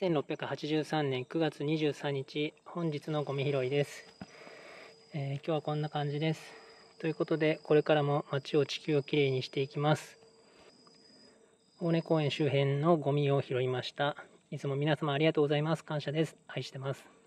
1683年9月23日、本日のゴミ拾いです、えー、今日はこんな感じです。ということで、これからも街を地球をきれいにしていきます。大根公園周辺のゴミを拾いました。いつも皆様ありがとうございます。感謝です。愛してます。